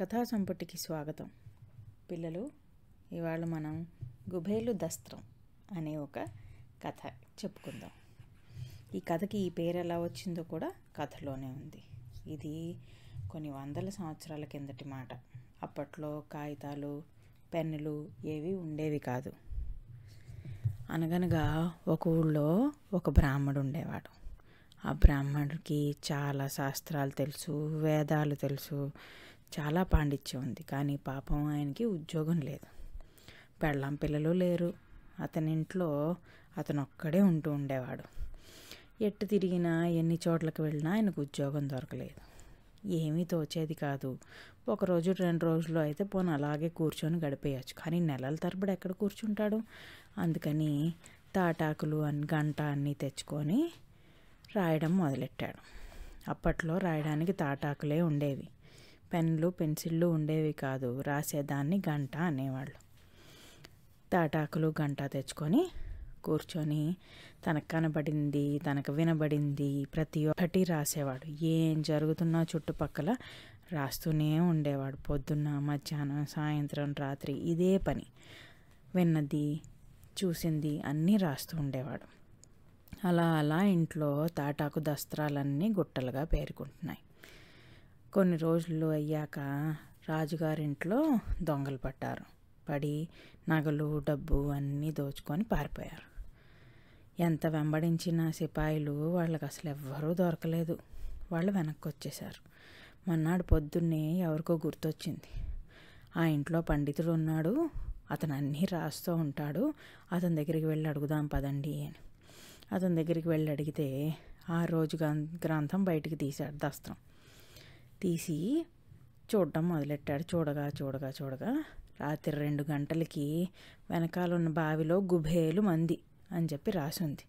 కథా సంపుటికి స్వాగతం పిల్లలు ఇవాళ మనం గుబేలు దస్త్రం అనే ఒక కథ చెప్పుకుందాం ఈ కథకి ఈ పేరు ఎలా వచ్చిందో కూడా కథలోనే ఉంది ఇది కొన్ని వందల సంవత్సరాల కిందటి మాట అప్పట్లో కాగితాలు పెన్నులు ఏవి ఉండేవి కాదు అనగనగా ఒక ఊళ్ళో ఒక బ్రాహ్మడు ఉండేవాడు ఆ బ్రాహ్మణుడికి చాలా శాస్త్రాలు తెలుసు వేదాలు తెలుసు చాలా పాండిత్యం ఉంది కానీ పాపం ఆయనకి ఉద్యోగం లేదు పెళ్ళాం పిల్లలు లేరు అతని ఇంట్లో అతను ఒక్కడే ఉంటూ ఉండేవాడు ఎట్టు తిరిగినా ఎన్ని చోట్లకు వెళ్ళినా ఆయనకు ఉద్యోగం దొరకలేదు ఏమీ తోచేది కాదు ఒకరోజు రెండు రోజులు అయితే పోను అలాగే కూర్చొని గడిపేయచ్చు కానీ నెలల తరబడి ఎక్కడ కూర్చుంటాడు అందుకని తాటాకులు అన్ని గంట అన్నీ తెచ్చుకొని రాయడం మొదలెట్టాడు అప్పట్లో రాయడానికి తాటాకులే ఉండేవి పెన్లు పెన్సిళ్ళు ఉండేవి కాదు రాసేదాన్ని గంట అనేవాళ్ళు తాటాకులు గంట తెచ్చుకొని కూర్చొని తనకు కనబడింది తనకు వినబడింది ప్రతి ఒక్కటి రాసేవాడు ఏం జరుగుతున్నా చుట్టుపక్కల రాస్తూనే ఉండేవాడు పొద్దున్న మధ్యాహ్నం సాయంత్రం రాత్రి ఇదే పని విన్నది చూసింది అన్నీ రాస్తూ ఉండేవాడు అలా అలా ఇంట్లో తాటాకు దస్త్రాలన్నీ గుట్టలుగా పేరుకుంటున్నాయి కొన్ని రోజులు అయ్యాక రాజుగారింట్లో దొంగలు పట్టారు పడి నగలు డబ్బు అన్నీ దోచుకొని పారిపోయారు ఎంత వెంబడించిన సిపాయిలు వాళ్ళకి అసలు ఎవ్వరూ దొరకలేదు వాళ్ళు వెనక్కి వచ్చేశారు మన్నాడు పొద్దున్నే ఎవరికో గుర్తొచ్చింది ఆ ఇంట్లో పండితుడు ఉన్నాడు అతను అన్నీ రాస్తూ ఉంటాడు అతని దగ్గరికి వెళ్ళి అడుగుదాం పదండి అని అతని దగ్గరికి వెళ్ళి అడిగితే ఆ రోజు గ్రంథం బయటికి తీశాడు దస్త్రం తీసి చూడడం మొదలెట్టాడు చూడగా చూడగా చూడగా రాత్రి రెండు గంటలకి వెనకాల ఉన్న బావిలో గుబేలు మంది అని చెప్పి రాసింది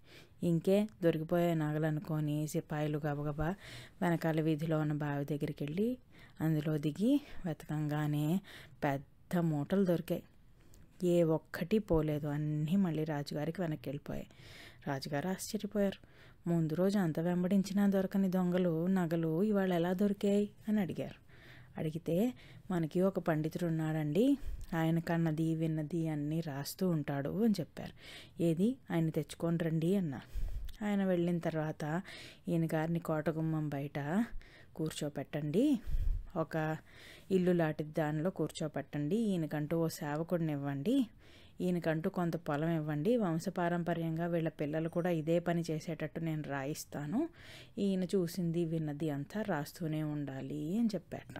ఇంకే దొరికిపోయే అనుకొని సిపాయిలు గబగబా వెనకాల వీధిలో ఉన్న బావి దగ్గరికి వెళ్ళి అందులో దిగి వెతకంగానే పెద్ద మూటలు దొరికాయి ఏ ఒక్కటి పోలేదు అన్నీ మళ్ళీ రాజుగారికి వెనక్కి వెళ్ళిపోయాయి రాజుగారు ఆశ్చర్యపోయారు ముందు రోజు అంత వెంబడించినా దొరకని దొంగలు నగలు ఇవాళ ఎలా దొరికాయి అని అడిగారు అడిగితే మనకి ఒక పండితుడు ఉన్నాడండి ఆయన కన్నది విన్నది అన్నీ రాస్తూ ఉంటాడు అని చెప్పారు ఏది ఆయన తెచ్చుకొని రండి అన్నా ఆయన వెళ్ళిన తర్వాత ఈయన గారిని కోటగుమ్మం బయట కూర్చోపెట్టండి ఒక ఇల్లు లాంటి దానిలో కూర్చోపెట్టండి ఈయనకంటూ ఓ సేవకుడిని ఇవ్వండి ఈయనకంటూ కొంత పొలం ఇవ్వండి వంశపారంపర్యంగా వీళ్ళ పిల్లలు కూడా ఇదే పని చేసేటట్టు నేను రాయిస్తాను ఈయన చూసింది విన్నది అంతా రాస్తూనే ఉండాలి అని చెప్పాట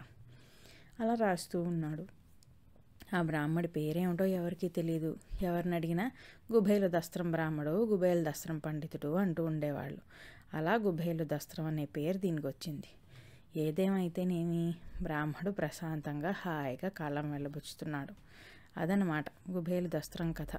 అలా రాస్తూ ఉన్నాడు ఆ బ్రాహ్మడి పేరేమిటో ఎవరికీ తెలియదు ఎవరిని అడిగినా గుబేలు దస్త్రం బ్రాహ్మడు గుబేలు దస్త్రం పండితుడు అంటూ ఉండేవాళ్ళు అలా గుబేలు దస్త్రం అనే పేరు దీనికి వచ్చింది ఏదేమైతేనేమి బ్రాహ్మడు ప్రశాంతంగా హాయిగా కాలం వెళ్ళబుచ్చుతున్నాడు అదనమాట గుబేలు దస్త్రం కథ